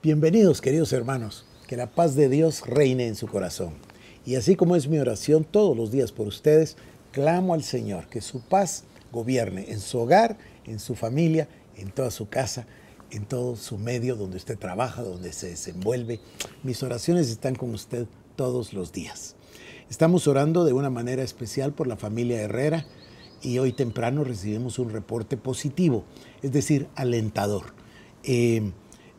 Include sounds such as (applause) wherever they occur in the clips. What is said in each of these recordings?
Bienvenidos, queridos hermanos. Que la paz de Dios reine en su corazón. Y así como es mi oración todos los días por ustedes, clamo al Señor que su paz gobierne en su hogar, en su familia, en toda su casa, en todo su medio donde usted trabaja, donde se desenvuelve. Mis oraciones están con usted todos los días. Estamos orando de una manera especial por la familia Herrera y hoy temprano recibimos un reporte positivo, es decir, alentador. Eh,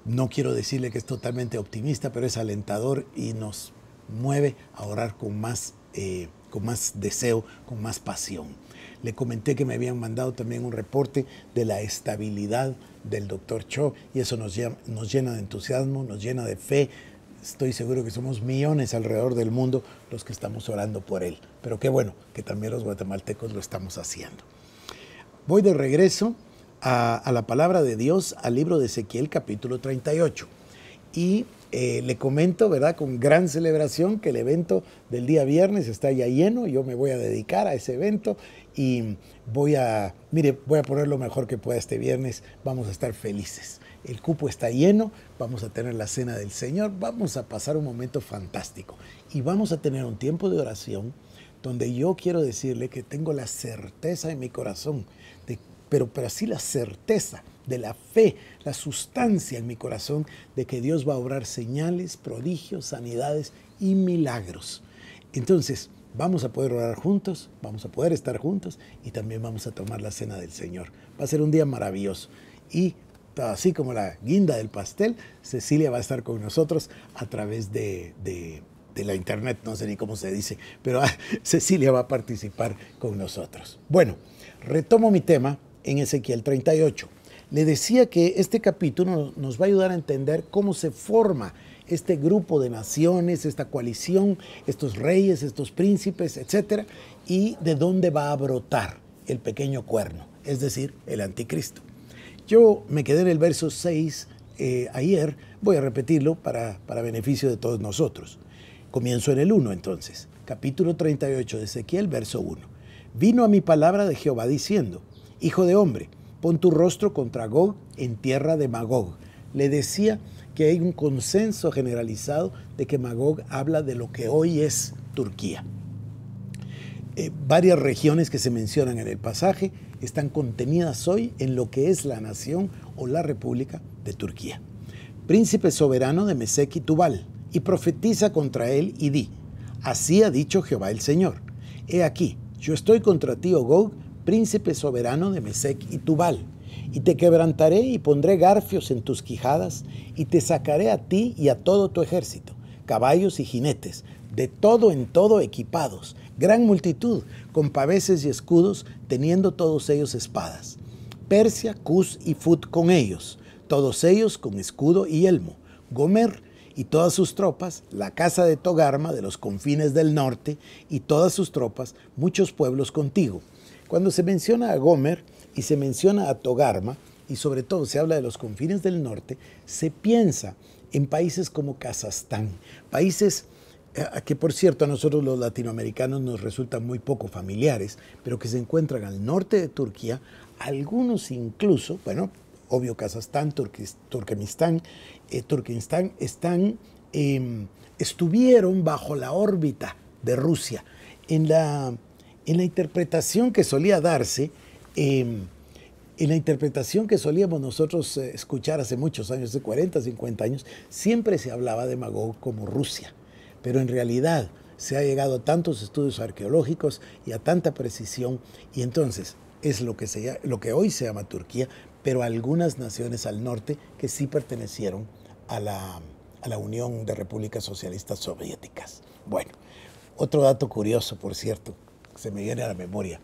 no quiero decirle que es totalmente optimista, pero es alentador y nos mueve a orar con más, eh, con más deseo, con más pasión. Le comenté que me habían mandado también un reporte de la estabilidad del doctor Cho y eso nos, nos llena de entusiasmo, nos llena de fe. Estoy seguro que somos millones alrededor del mundo los que estamos orando por él. Pero qué bueno que también los guatemaltecos lo estamos haciendo. Voy de regreso a, la palabra de Dios, al libro de Ezequiel capítulo 38. Y eh, le comento, ¿verdad? Con gran celebración que el evento del día viernes está ya lleno. Yo me voy a dedicar a ese evento y voy a, mire, voy a poner lo mejor que pueda este viernes. Vamos a estar felices. El cupo está lleno, vamos a tener la cena del Señor, vamos a pasar un momento fantástico y vamos a tener un tiempo de oración donde yo quiero decirle que tengo la certeza en mi corazón pero, pero así la certeza de la fe, la sustancia en mi corazón de que Dios va a obrar señales, prodigios, sanidades y milagros. Entonces, vamos a poder orar juntos, vamos a poder estar juntos y también vamos a tomar la cena del Señor. Va a ser un día maravilloso. Y así como la guinda del pastel, Cecilia va a estar con nosotros a través de, de la internet, no sé ni cómo se dice, pero (laughs) Cecilia va a participar con nosotros. Bueno, retomo mi tema en Ezequiel 38. Le decía que este capítulo nos va a ayudar a entender cómo se forma este grupo de naciones, esta coalición, estos reyes, estos príncipes, etcétera, y de dónde va a brotar el pequeño cuerno, es decir, el anticristo. Yo me quedé en el verso 6 eh, ayer, voy a repetirlo para, para beneficio de todos nosotros. Comienzo en el 1 entonces, capítulo 38 de Ezequiel, verso 1. Vino a mi palabra de Jehová diciendo, Hijo de hombre, pon tu rostro contra Gog en tierra de Magog. Le decía que hay un consenso generalizado de que Magog habla de lo que hoy es Turquía. Eh, varias regiones que se mencionan en el pasaje están contenidas hoy en lo que es la nación o la república de Turquía. Príncipe soberano de Meseki Tubal, y profetiza contra él y di, así ha dicho Jehová el Señor, he aquí, yo estoy contra ti, O oh Gog, príncipe soberano de Mesec y Tubal. Y te quebrantaré y pondré garfios en tus quijadas, y te sacaré a ti y a todo tu ejército, caballos y jinetes, de todo en todo equipados, gran multitud, con paveses y escudos, teniendo todos ellos espadas. Persia, Cus y Fut con ellos, todos ellos con escudo y elmo. Gomer y todas sus tropas, la casa de Togarma de los confines del norte y todas sus tropas, muchos pueblos contigo cuando se menciona a Gomer y se menciona a Togarma, y sobre todo se habla de los confines del norte, se piensa en países como Kazajstán, países eh, que por cierto a nosotros los latinoamericanos nos resultan muy poco familiares, pero que se encuentran al norte de Turquía, algunos incluso, bueno, obvio Kazajstán, Turkmenistán, eh, Turkmenistán están, em, estuvieron bajo la órbita de Rusia. En la en la interpretación que solía darse, em, en la interpretación que solíamos nosotros eh, escuchar hace muchos años, hace 40, 50 años, siempre se hablaba de Magog como Rusia, pero en realidad se ha llegado a tantos estudios arqueológicos y a tanta precisión, y entonces es lo que, se, lo que hoy se llama Turquía, pero algunas naciones al norte que sí pertenecieron a a la Unión de Repúblicas Socialistas Soviéticas. Bueno, otro dato curioso, por cierto, se me viene a la memoria.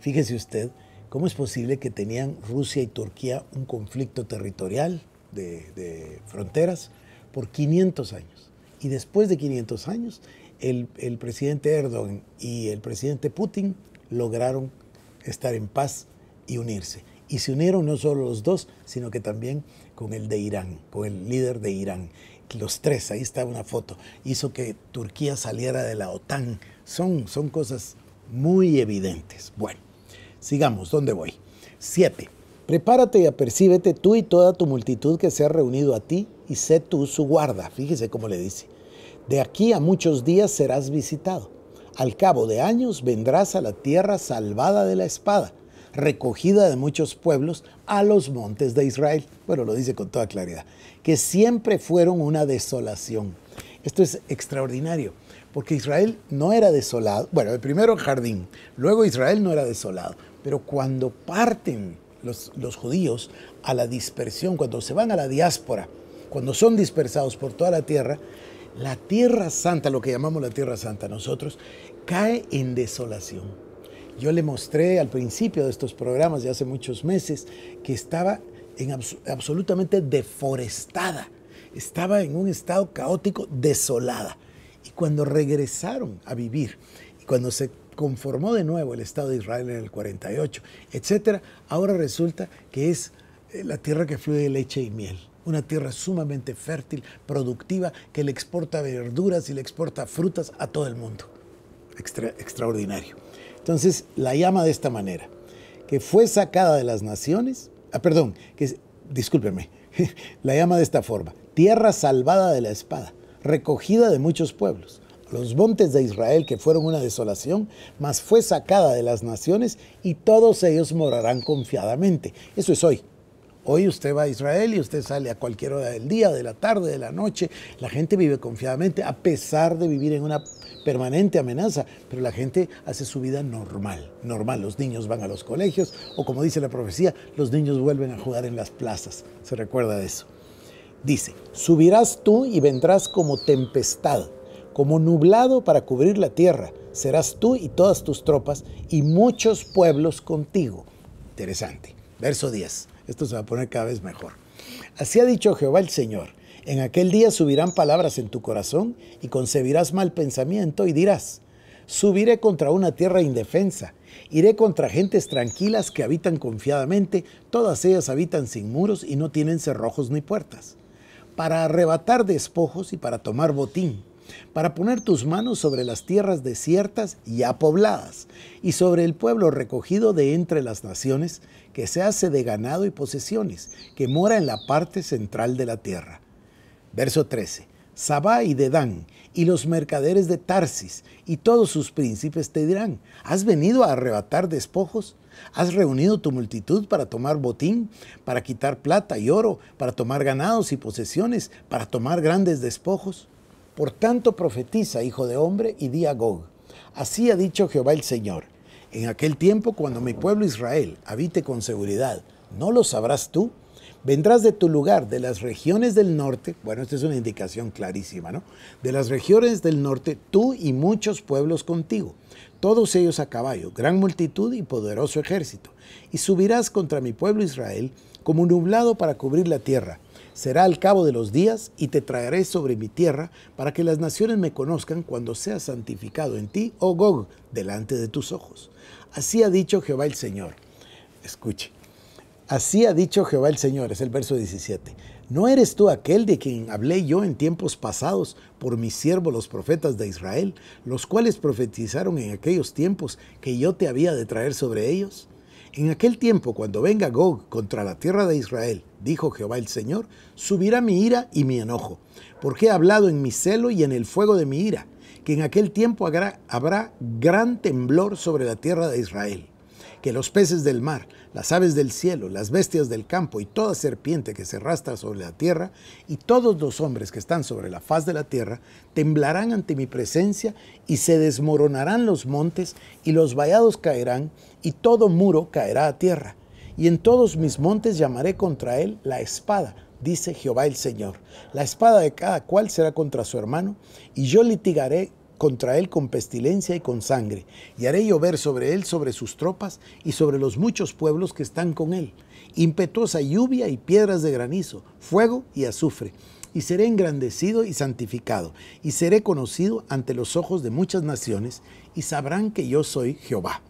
Fíjese usted, ¿cómo es posible que tenían Rusia y Turquía un conflicto territorial de, fronteras por 500 años? Y después de 500 años, el, el presidente Erdogan y el presidente Putin lograron estar en paz y unirse. Y se unieron no solo los dos, sino que también con el de Irán, con el líder de Irán. Los tres, ahí está una foto, hizo que Turquía saliera de la OTAN. Son, son cosas muy evidentes. Bueno, sigamos, ¿dónde voy? 7. Prepárate y apercíbete tú y toda tu multitud que se ha reunido a ti y sé tú su guarda. Fíjese cómo le dice. De aquí a muchos días serás visitado. Al cabo de años vendrás a la tierra salvada de la espada, recogida de muchos pueblos a los montes de Israel. Bueno, lo dice con toda claridad, que siempre fueron una desolación. Esto es extraordinario porque Israel no era desolado. Bueno, primero jardín, luego Israel no era desolado, pero cuando parten los, judíos a la dispersión, cuando se van a la diáspora, cuando son dispersados por toda la tierra, la tierra santa, lo que llamamos la tierra santa nosotros, cae en desolación. Yo le mostré al principio de estos programas de hace muchos meses que estaba en absolutamente deforestada, estaba en un estado caótico, desolada. Y cuando regresaron a vivir, y cuando se conformó de nuevo el Estado de Israel en el 48, etcétera, ahora resulta que es eh, la tierra que fluye leche y miel una tierra sumamente fértil, productiva, que le exporta verduras y le exporta frutas a todo el mundo. extraordinario. Entonces la llama de esta manera, que fue sacada de las naciones, ah, perdón, que, discúlpenme, (laughs) la llama de esta forma, tierra salvada de la espada, recogida de muchos pueblos. Los montes de Israel, que fueron una desolación, mas fue sacada de las naciones y todos ellos morarán confiadamente. Eso es hoy. Hoy usted va a Israel y usted sale a cualquier hora del día, de la tarde, de la noche. La gente vive confiadamente a pesar de vivir en una permanente amenaza, pero la gente hace su vida normal, normal. Los niños van a los colegios o como dice la profecía, los niños vuelven a jugar en las plazas. ¿Se recuerda de eso? Dice, subirás tú y vendrás como tempestad, como nublado para cubrir la tierra. Serás tú y todas tus tropas y muchos pueblos contigo. Interesante. Verso 10. Esto se va a poner cada vez mejor. Así ha dicho Jehová el Señor. En aquel día subirán palabras en tu corazón y concebirás mal pensamiento y dirás, subiré contra una tierra indefensa, iré contra gentes tranquilas que habitan confiadamente, todas ellas habitan sin muros y no tienen cerrojos ni puertas para arrebatar despojos y para tomar botín, para poner tus manos sobre las tierras desiertas ya pobladas, y sobre el pueblo recogido de entre las naciones, que se hace de ganado y posesiones, que mora en la parte central de la tierra. Verso 13. Sabá y Dedán, y los mercaderes de Tarsis y todos sus príncipes te dirán, ¿has venido a arrebatar despojos? ¿Has reunido tu multitud para tomar botín, para quitar plata y oro, para tomar ganados y posesiones, para tomar grandes despojos? Por tanto profetiza, hijo de hombre, y di a Gog, así ha dicho Jehová el Señor, en aquel tiempo cuando mi pueblo Israel habite con seguridad, ¿no lo sabrás tú? vendrás de tu lugar, de las regiones del norte, bueno, esta es una indicación clarísima, ¿no? De las regiones del norte, tú y muchos pueblos contigo, todos ellos a caballo, gran multitud y poderoso ejército, y subirás contra mi pueblo Israel como nublado para cubrir la tierra. Será al cabo de los días y te traeré sobre mi tierra para que las naciones me conozcan cuando sea santificado en ti, oh Gog, delante de tus ojos. Así ha dicho Jehová el Señor. Escuche, Así ha dicho Jehová el Señor, es el verso 17. ¿No eres tú aquel de quien hablé yo en tiempos pasados por mis siervos los profetas de Israel, los cuales profetizaron en aquellos tiempos que yo te había de traer sobre ellos? En aquel tiempo, cuando venga Gog contra la tierra de Israel, dijo Jehová el Señor, subirá mi ira y mi enojo, porque he hablado en mi celo y en el fuego de mi ira, que en aquel tiempo habrá gran temblor sobre la tierra de Israel que los peces del mar, las aves del cielo, las bestias del campo y toda serpiente que se arrastra sobre la tierra y todos los hombres que están sobre la faz de la tierra temblarán ante mi presencia y se desmoronarán los montes y los vallados caerán y todo muro caerá a tierra. Y en todos mis montes llamaré contra él la espada, dice Jehová el Señor. La espada de cada cual será contra su hermano y yo litigaré contra él con pestilencia y con sangre, y haré llover sobre él, sobre sus tropas y sobre los muchos pueblos que están con él, impetuosa lluvia y piedras de granizo, fuego y azufre y seré engrandecido y santificado, y seré conocido ante los ojos de muchas naciones, y sabrán que yo soy Jehová.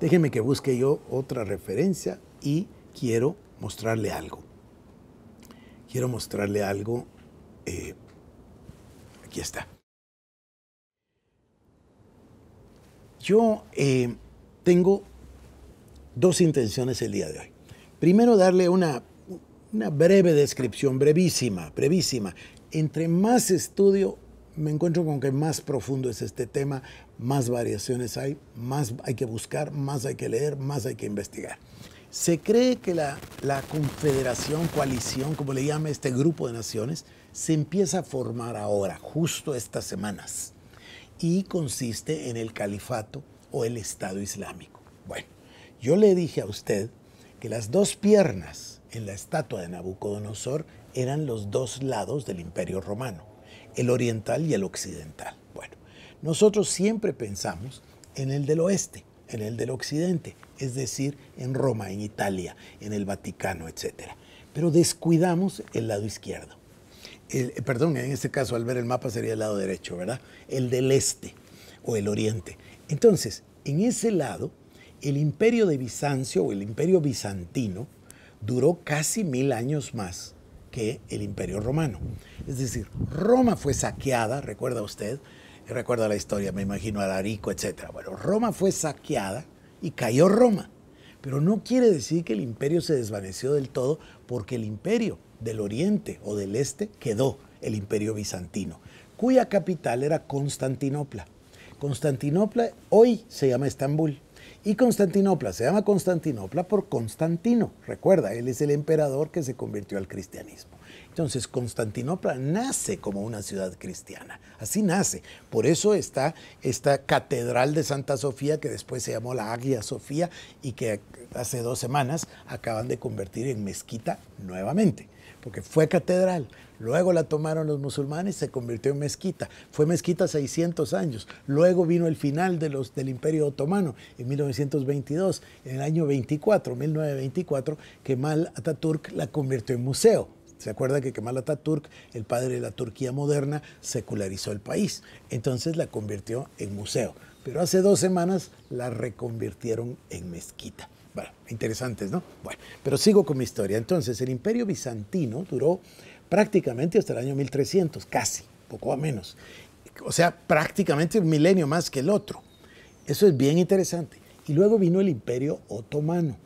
Déjeme que busque yo otra referencia y quiero mostrarle algo. Quiero mostrarle algo. Eh, aquí está. Yo eh, tengo dos intenciones el día de hoy. Primero, darle una, breve descripción, brevísima, brevísima. Entre más estudio, me encuentro con que más profundo es este tema, más variaciones hay, más hay que buscar, más hay que leer, más hay que investigar. Se cree que la, la, confederación, coalición, como le llame este grupo de naciones, se empieza a formar ahora, justo estas semanas y consiste en el califato o el Estado Islámico. Bueno, yo le dije a usted que las dos piernas en la estatua de Nabucodonosor eran los dos lados del imperio romano, el oriental y el occidental. Bueno, nosotros siempre pensamos en el del oeste, en el del occidente, es decir, en Roma, en Italia, en el Vaticano, etc. Pero descuidamos el lado izquierdo. Eh, perdón, en este caso al ver el mapa sería el lado derecho, ¿verdad? El del este o el oriente. Entonces, en ese lado, el imperio de Bizancio o el imperio bizantino duró casi mil años más que el imperio romano. Es decir, Roma fue saqueada, recuerda usted, recuerda la historia, me imagino, Alarico, etc. Bueno, Roma fue saqueada y cayó Roma. Pero no quiere decir que el imperio se desvaneció del todo, porque el imperio del oriente o del este quedó el imperio bizantino, cuya capital era Constantinopla. Constantinopla hoy se llama Estambul. Y Constantinopla se llama Constantinopla por Constantino. Recuerda, él es el emperador que se convirtió al cristianismo. Entonces, Constantinopla nace como una ciudad cristiana. Así nace. Por eso está esta catedral de Santa Sofía, que después se llamó la Águia Sofía y que hace dos semanas acaban de convertir en mezquita nuevamente porque fue catedral. Luego la tomaron los musulmanes, se convirtió en mezquita. Fue mezquita 600 años. Luego vino el final de los, del Imperio Otomano en 1922, en el año 24, 1924, Kemal Ataturk la convirtió en museo. ¿Se acuerda que Kemal Ataturk, el padre de la Turquía moderna, secularizó el país? Entonces la convirtió en museo. Pero hace dos semanas la reconvirtieron en mezquita. Bueno, interesantes, ¿no? Bueno, pero sigo con mi historia. Entonces, el imperio bizantino duró prácticamente hasta el año 1300, casi, poco a menos. O sea, prácticamente un milenio más que el otro. Eso es bien interesante. Y luego vino el imperio otomano.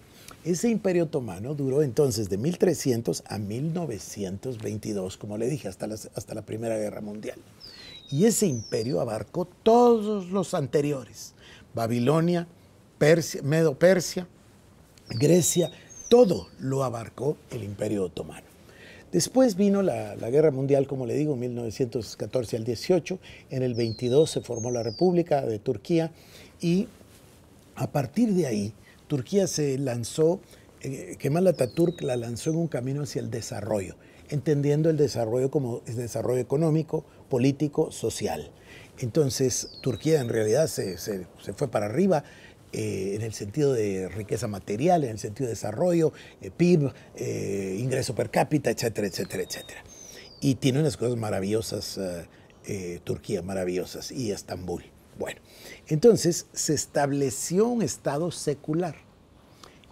Ese imperio otomano duró entonces de 1300 a 1922, como le dije, hasta, hasta la Primera Guerra Mundial. Y ese imperio abarcó todos los anteriores. Babilonia, Persia, Medo-Persia, Grecia, todo lo abarcó el Imperio Otomano. Después vino la, Guerra Mundial, como le digo, 1914 al 18. En el 22 se formó la República de Turquía y a partir de ahí Turquía se lanzó, eh, Kemal Atatürk la lanzó en un camino hacia el desarrollo, entendiendo el desarrollo como desarrollo económico, político, social. Entonces Turquía en realidad se fue para arriba eh, en el sentido de riqueza material, en el sentido de desarrollo, eh, PIB, eh, ingreso per cápita, etcétera, etcétera, etcétera. Y tiene unas cosas maravillosas, Turquía maravillosas y Estambul. Bueno, entonces se estableció un Estado secular.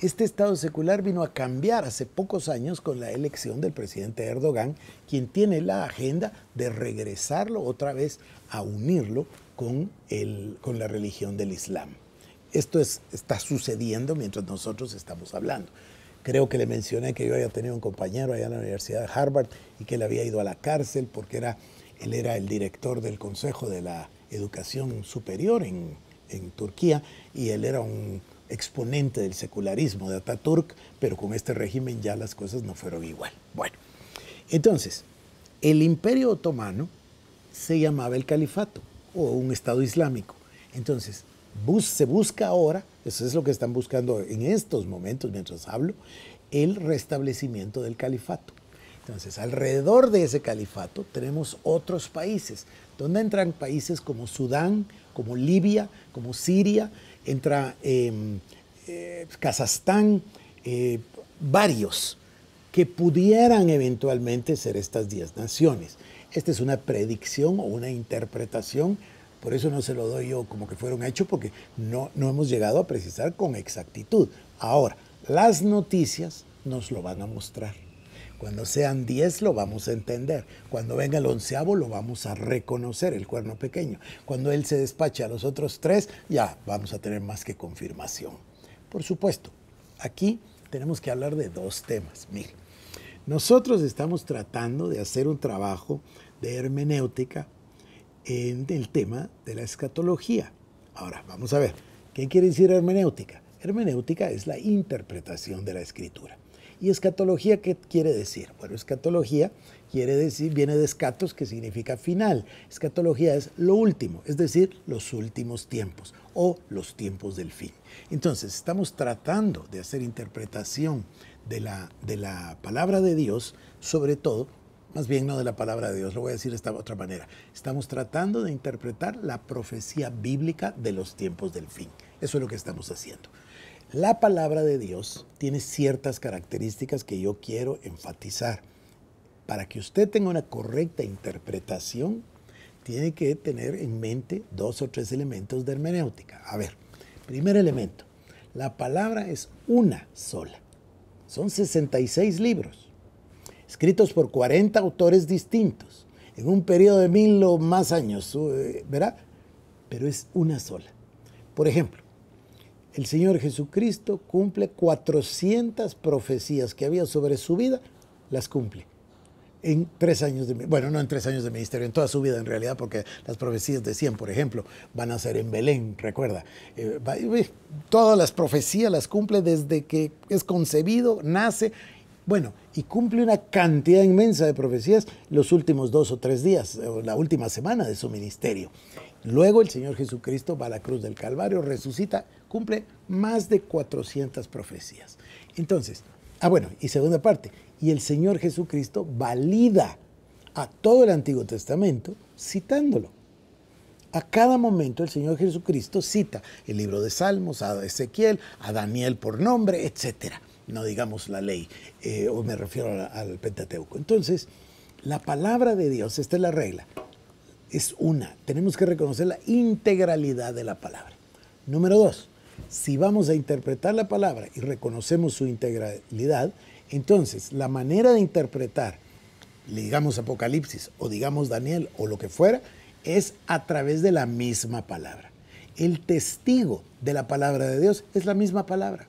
Este Estado secular vino a cambiar hace pocos años con la elección del presidente Erdogan, quien tiene la agenda de regresarlo otra vez a unirlo con, el, con la religión del Islam esto está sucediendo mientras nosotros estamos hablando. Creo que le mencioné que yo había tenido un compañero allá en la Universidad de Harvard y que él había ido a la cárcel porque era, él era el director del Consejo de la Educación Superior en, en Turquía y él era un exponente del secularismo de Ataturk, pero con este régimen ya las cosas no fueron igual. Bueno, entonces, el imperio otomano se llamaba el califato o un Estado Islámico. Entonces, bus, se busca ahora, eso es lo que están buscando en estos momentos mientras hablo, el restablecimiento del califato. Entonces, alrededor de ese califato tenemos otros países, donde entran países como Sudán, como Libia, como Siria, entra em, eh, Kazajstán, eh, varios que pudieran eventualmente ser estas diez naciones. Esta es una predicción o una interpretación por eso no se lo doy yo como que fueron hechos porque no, no hemos llegado a precisar con exactitud. Ahora, las noticias nos lo van a mostrar. Cuando sean 10 lo vamos a entender. Cuando venga el onceavo lo vamos a reconocer, el cuerno pequeño. Cuando él se despache a los otros tres, ya vamos a tener más que confirmación. Por supuesto, aquí tenemos que hablar de dos temas. Mire, nosotros estamos tratando de hacer un trabajo de hermenéutica en el tema de la escatología. Ahora, vamos a ver, ¿qué quiere decir hermenéutica? Hermenéutica es la interpretación de la escritura. ¿Y escatología qué quiere decir? Bueno, escatología quiere decir, viene de escatos, que significa final. Escatología es lo último, es decir, los últimos tiempos o los tiempos del fin. Entonces, estamos tratando de hacer interpretación de la, de la palabra de Dios, sobre todo más bien no de la palabra de Dios, lo voy a decir de esta otra manera. Estamos tratando de interpretar la profecía bíblica de los tiempos del fin. Eso es lo que estamos haciendo. La palabra de Dios tiene ciertas características que yo quiero enfatizar. Para que usted tenga una correcta interpretación, tiene que tener en mente dos o tres elementos de hermenéutica. A ver, primer elemento, la palabra es una sola. Son 66 libros escritos por 40 autores distintos, en un periodo de mil o más años, eh, ¿verdad? Pero es una sola. Por ejemplo, el Señor Jesucristo cumple 400 profecías que había sobre su vida, las cumple. En tres años de, bueno, no en tres años de ministerio, en toda su vida en realidad, porque las profecías decían, por ejemplo, van a ser en Belén, recuerda. Eh, eh, todas las profecías las cumple desde que es concebido, nace bueno, y cumple una cantidad inmensa de profecías los últimos dos o tres días, la última semana de su ministerio. Luego el Señor Jesucristo va a la cruz del Calvario, resucita, cumple más de 400 profecías. Entonces, ah bueno, y segunda parte, y el Señor Jesucristo valida a todo el Antiguo Testamento citándolo. A cada momento el Señor Jesucristo cita el libro de Salmos, a Ezequiel, a Daniel por nombre, etcétera no digamos la ley, eh, o me refiero al Pentateuco. Entonces, la palabra de Dios, esta es la regla, es una. Tenemos que reconocer la integralidad de la palabra. Número dos, si vamos a interpretar la palabra y reconocemos su integralidad, entonces la manera de interpretar, digamos Apocalipsis o digamos Daniel o lo que fuera, es a través de la misma palabra. El testigo de la palabra de Dios es la misma palabra.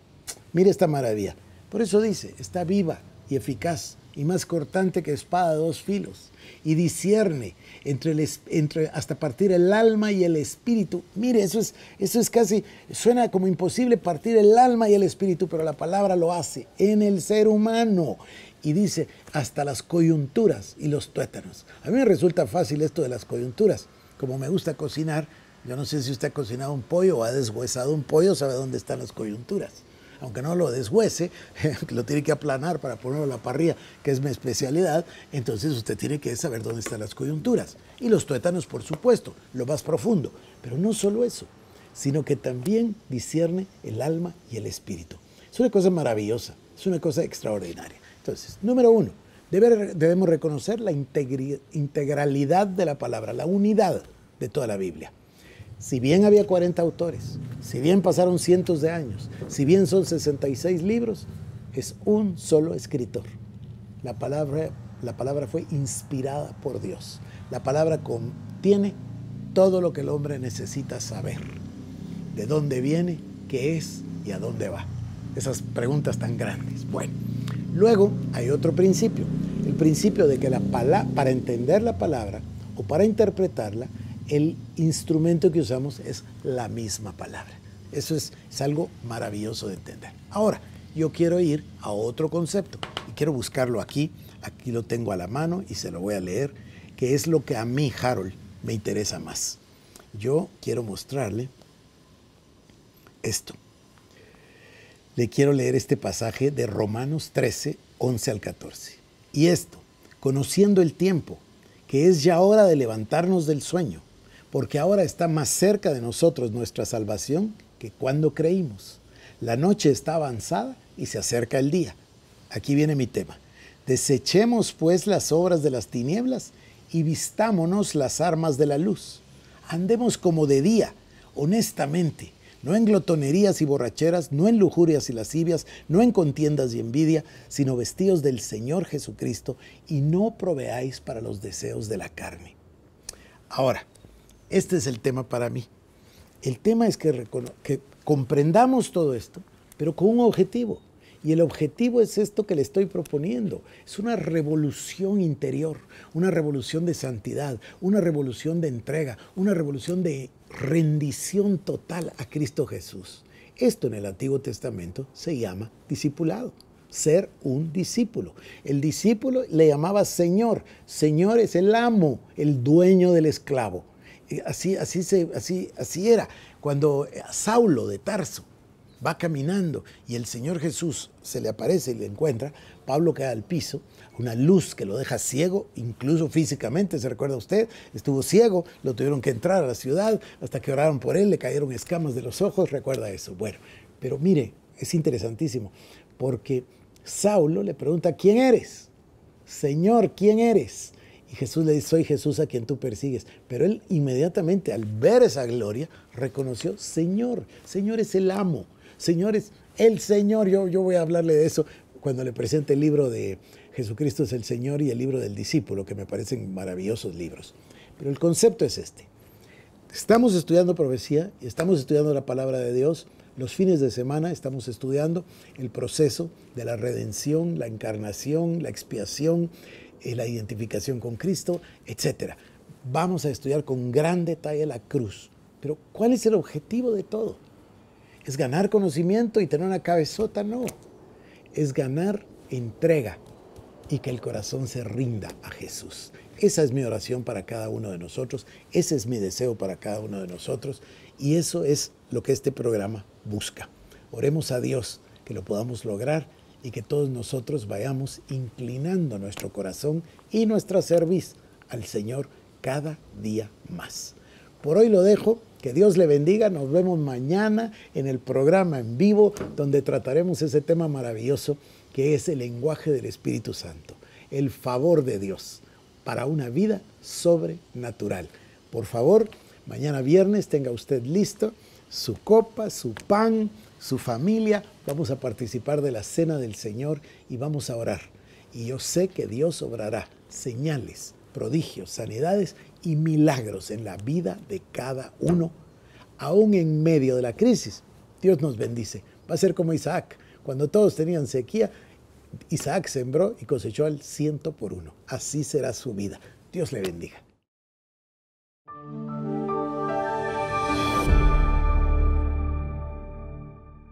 Mire esta maravilla. Por eso dice, está viva y eficaz y más cortante que espada de dos filos y discierne entre, el, entre hasta partir el alma y el espíritu. Mire, eso es, eso es casi, suena como imposible partir el alma y el espíritu, pero la palabra lo hace en el ser humano y dice hasta las coyunturas y los tuétanos. A mí me resulta fácil esto de las coyunturas. Como me gusta cocinar, yo no sé si usted ha cocinado un pollo o ha deshuesado un pollo, sabe dónde están las coyunturas aunque no lo deshuese, (laughs) lo tiene que aplanar para ponerlo a la parrilla, que es mi especialidad, entonces usted tiene que saber dónde están las coyunturas. Y los tuétanos, por supuesto, lo más profundo. Pero no solo eso, sino que también discierne el alma y el espíritu. Es una cosa maravillosa, es una cosa extraordinaria. Entonces, número uno, debemos reconocer la integralidad de la palabra, la unidad de toda la Biblia si bien había 40 autores, si bien pasaron cientos de años, si bien son 66 libros, es un solo escritor. La palabra, la palabra fue inspirada por Dios. La palabra contiene todo lo que el hombre necesita saber. De dónde viene, qué es y a dónde va. Esas preguntas tan grandes. Bueno, luego hay otro principio. El principio de que la para entender la palabra o para interpretarla el instrumento que usamos es la misma palabra. Eso es, algo maravilloso de entender. Ahora, yo quiero ir a otro concepto y quiero buscarlo aquí. Aquí lo tengo a la mano y se lo voy a leer, que es lo que a mí, Harold, me interesa más. Yo quiero mostrarle esto. Le quiero leer este pasaje de Romanos 13, 11 al 14. Y esto, conociendo el tiempo, que es ya hora de levantarnos del sueño, porque ahora está más cerca de nosotros nuestra salvación que cuando creímos. La noche está avanzada y se acerca el día. Aquí viene mi tema. Desechemos pues las obras de las tinieblas y vistámonos las armas de la luz. Andemos como de día, honestamente, no en glotonerías y borracheras, no en lujurias y lascivias, no en contiendas y envidia, sino vestidos del Señor Jesucristo y no proveáis para los deseos de la carne. Ahora, este es el tema para mí. El tema es que, comprendamos todo esto, pero con un objetivo. Y el objetivo es esto que le estoy proponiendo. Es una revolución interior, una revolución de santidad, una revolución de entrega, una revolución de rendición total a Cristo Jesús. Esto en el Antiguo Testamento se llama discipulado, ser un discípulo. El discípulo le llamaba Señor. Señor es el amo, el dueño del esclavo. Eh, así, así, se, así, así era. Cuando eh, Saulo de Tarso va caminando y el Señor Jesús se le aparece y le encuentra, Pablo queda al piso, una luz que lo deja ciego, incluso físicamente, se recuerda usted, estuvo ciego, lo tuvieron que entrar a la ciudad, hasta que oraron por él, le cayeron escamas de los ojos, recuerda eso. Bueno, pero mire, es interesantísimo, porque Saulo le pregunta, ¿quién eres? Señor, ¿quién eres? Y Jesús le dice, soy Jesús a quien tú persigues. Pero él inmediatamente al ver esa gloria reconoció, Señor, Señor es el amo, Señor es el Señor. Yo, yo voy a hablarle de eso cuando le presente el libro de Jesucristo es el Señor y el libro del discípulo, que me parecen maravillosos libros. Pero el concepto es este. Estamos estudiando profecía, y estamos estudiando la palabra de Dios. Los fines de semana estamos estudiando el proceso de la redención, la encarnación, la expiación, eh, la identificación con Cristo, etc. Vamos a estudiar con gran detalle la cruz. Pero ¿cuál es el objetivo de todo? ¿Es ganar conocimiento y tener una cabezota? No. Es ganar entrega y que el corazón se rinda a Jesús. Esa es mi oración para cada uno de nosotros, ese es mi deseo para cada uno de nosotros y eso es lo que este programa busca. Oremos a Dios que lo podamos lograr y que todos nosotros vayamos inclinando nuestro corazón y nuestra cerviz al Señor cada día más. Por hoy lo dejo, que Dios le bendiga, nos vemos mañana en el programa en vivo donde trataremos ese tema maravilloso que es el lenguaje del Espíritu Santo, el favor de Dios para una vida sobrenatural. Por favor, mañana viernes tenga usted listo su copa, su pan, su familia, vamos a participar de la cena del Señor y vamos a orar. Y yo sé que Dios obrará señales, prodigios, sanidades y milagros en la vida de cada uno. Aún en medio de la crisis, Dios nos bendice. Va a ser como Isaac. Cuando todos tenían sequía, Isaac sembró y cosechó al ciento por uno. Así será su vida. Dios le bendiga.